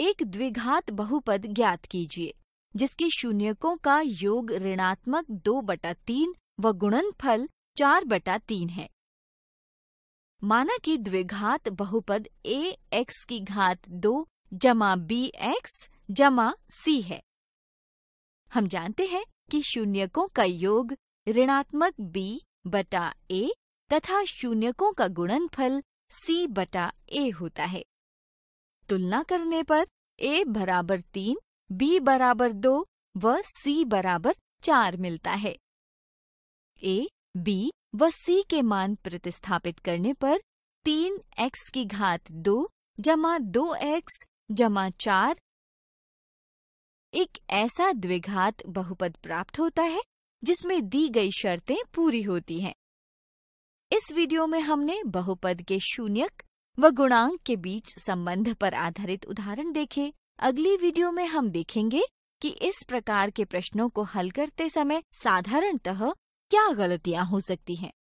एक द्विघात बहुपद ज्ञात कीजिए जिसके शून्यकों का योग ऋणात्मक दो बटा तीन व गुणनफल चार बटा तीन है माना कि द्विघात बहुपद ए एक्स की घात दो जमा बी एक्स जमा सी है हम जानते हैं कि शून्यकों का योग ऋणात्मक बी बटा ए तथा शून्यकों का गुणनफल सी बटा ए होता है तुलना करने पर ए बराबर तीन बी बराबर दो व सी बराबर चार मिलता है ए बी व सी के मान प्रतिस्थापित करने पर तीन एक्स की घात दो जमा दो एक्स जमा चार एक ऐसा द्विघात बहुपद प्राप्त होता है जिसमें दी गई शर्तें पूरी होती हैं। इस वीडियो में हमने बहुपद के शून्यक व गुणांक के बीच संबंध पर आधारित उदाहरण देखें। अगली वीडियो में हम देखेंगे कि इस प्रकार के प्रश्नों को हल करते समय साधारणतः क्या गलतियाँ हो सकती हैं